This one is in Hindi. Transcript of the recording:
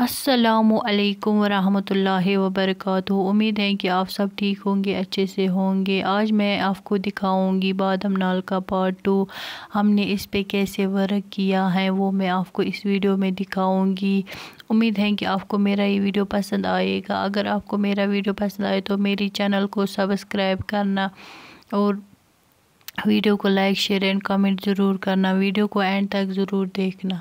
असलकम वरहमतुल्लाहि वर्क उम्मीद है कि आप सब ठीक होंगे अच्छे से होंगे आज मैं आपको दिखाऊंगी बादम नाल का पार्ट टू हमने इस पे कैसे वर्क किया है वो मैं आपको इस वीडियो में दिखाऊंगी उम्मीद है कि आपको मेरा ये वीडियो पसंद आएगा अगर आपको मेरा वीडियो पसंद आए तो मेरी चैनल को सब्सक्राइब करना और वीडियो को लाइक शेयर एंड कमेंट ज़रूर करना वीडियो को एंड तक ज़रूर देखना